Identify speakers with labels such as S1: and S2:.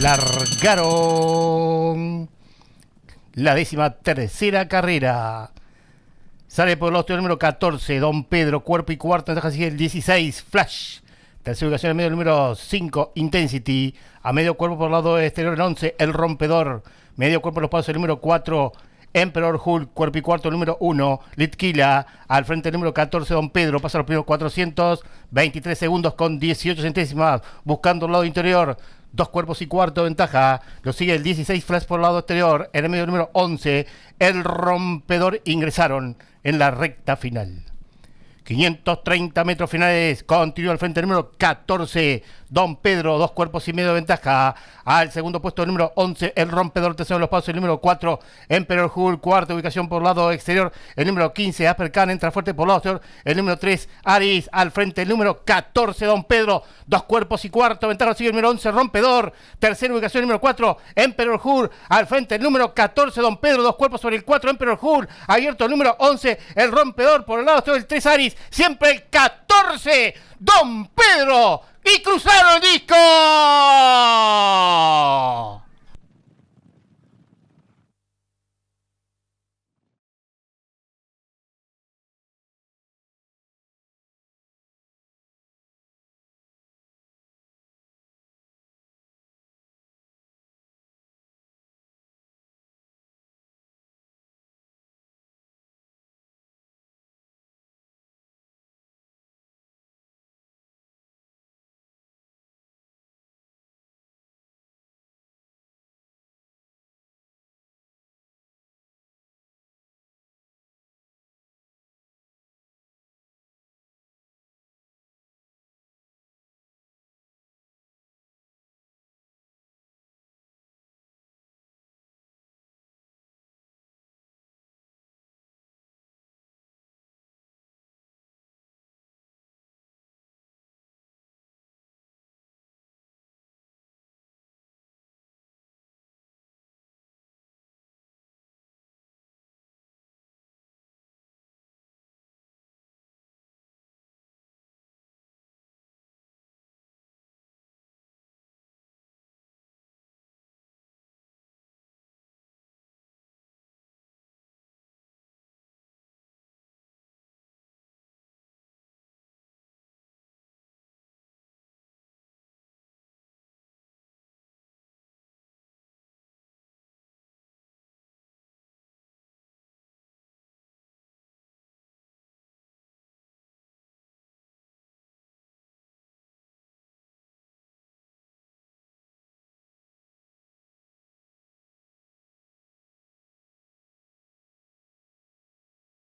S1: largaron la décima tercera carrera. Sale por el otro número 14, Don Pedro, cuerpo y cuarto, deja así el 16, Flash. Tercera ubicación en medio, número 5, Intensity. A medio cuerpo por el lado exterior, el 11, El Rompedor. Medio cuerpo los pasos, el número 4, Emperor Hulk, cuerpo y cuarto, el número 1, Litquila, al frente número 14, Don Pedro, pasa los primeros 423 segundos con 18 centésimas, buscando el lado interior, Dos cuerpos y cuarto de ventaja. Lo sigue el 16 flash por el lado exterior. En el medio número 11, el rompedor ingresaron en la recta final. 530 metros finales, continúa al frente el número 14, Don Pedro, dos cuerpos y medio de ventaja. Al segundo puesto, el número 11, el rompedor tercero de los pasos, el número 4, Emperor Hull, cuarta ubicación por lado exterior, el número 15, Aspercan, entra fuerte por lado exterior, el número 3, Aris, al frente, el número 14, Don Pedro, dos cuerpos y cuarto, ventaja sigue el número 11, rompedor, tercera ubicación, el número 4, Emperor Hull, al frente, el número 14, Don Pedro, dos cuerpos sobre el 4, Emperor Hull, abierto el número 11, el rompedor por el lado exterior, el 3, Aris, siempre el 14, Don Pedro, y cruzaron el disco.